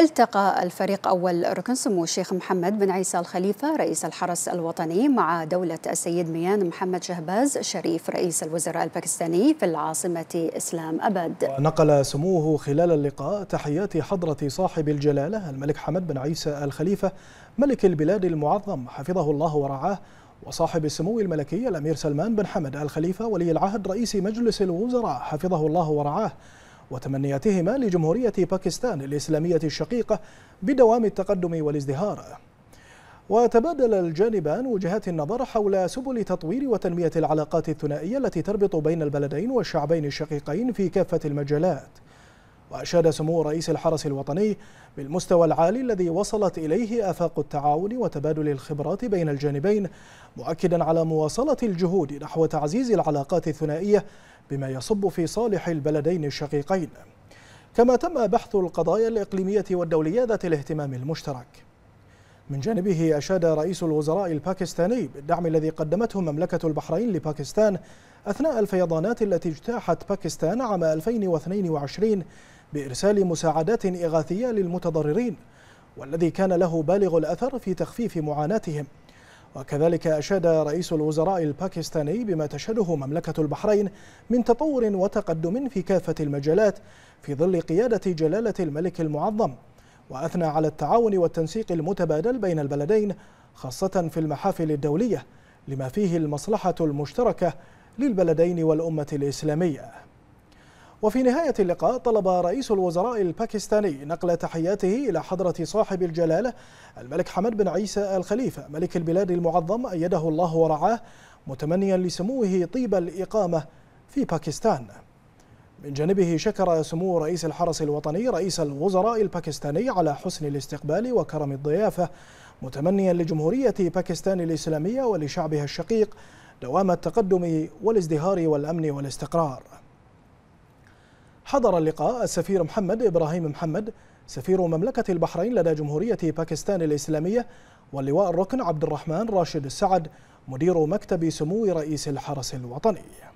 التقى الفريق أول ركن سمو الشيخ محمد بن عيسى الخليفة رئيس الحرس الوطني مع دولة السيد ميان محمد شهباز شريف رئيس الوزراء الباكستاني في العاصمة إسلام أباد نقل سموه خلال اللقاء تحيات حضرة صاحب الجلالة الملك حمد بن عيسى الخليفة ملك البلاد المعظم حفظه الله ورعاه وصاحب السمو الملكي الأمير سلمان بن حمد الخليفة ولي العهد رئيس مجلس الوزراء حفظه الله ورعاه وتمنياتهما لجمهورية باكستان الإسلامية الشقيقة بدوام التقدم والازدهار وتبادل الجانبان وجهات النظر حول سبل تطوير وتنمية العلاقات الثنائية التي تربط بين البلدين والشعبين الشقيقين في كافة المجالات وأشاد سمو رئيس الحرس الوطني بالمستوى العالي الذي وصلت إليه آفاق التعاون وتبادل الخبرات بين الجانبين مؤكدا على مواصلة الجهود نحو تعزيز العلاقات الثنائية بما يصب في صالح البلدين الشقيقين كما تم بحث القضايا الإقليمية والدولية ذات الاهتمام المشترك من جانبه أشاد رئيس الوزراء الباكستاني بالدعم الذي قدمته مملكة البحرين لباكستان أثناء الفيضانات التي اجتاحت باكستان عام 2022 بإرسال مساعدات إغاثية للمتضررين والذي كان له بالغ الأثر في تخفيف معاناتهم وكذلك أشاد رئيس الوزراء الباكستاني بما تشهده مملكة البحرين من تطور وتقدم في كافة المجالات في ظل قيادة جلالة الملك المعظم وأثنى على التعاون والتنسيق المتبادل بين البلدين خاصة في المحافل الدولية لما فيه المصلحة المشتركة للبلدين والأمة الإسلامية وفي نهاية اللقاء طلب رئيس الوزراء الباكستاني نقل تحياته إلى حضرة صاحب الجلالة الملك حمد بن عيسى الخليفة ملك البلاد المعظم أيده الله ورعاه متمنيا لسموه طيب الإقامة في باكستان من جانبه شكر سمو رئيس الحرس الوطني رئيس الوزراء الباكستاني على حسن الاستقبال وكرم الضيافة متمنيا لجمهورية باكستان الإسلامية ولشعبها الشقيق دوام التقدم والازدهار والأمن والاستقرار حضر اللقاء السفير محمد إبراهيم محمد سفير مملكة البحرين لدى جمهورية باكستان الإسلامية واللواء الركن عبد الرحمن راشد السعد مدير مكتب سمو رئيس الحرس الوطني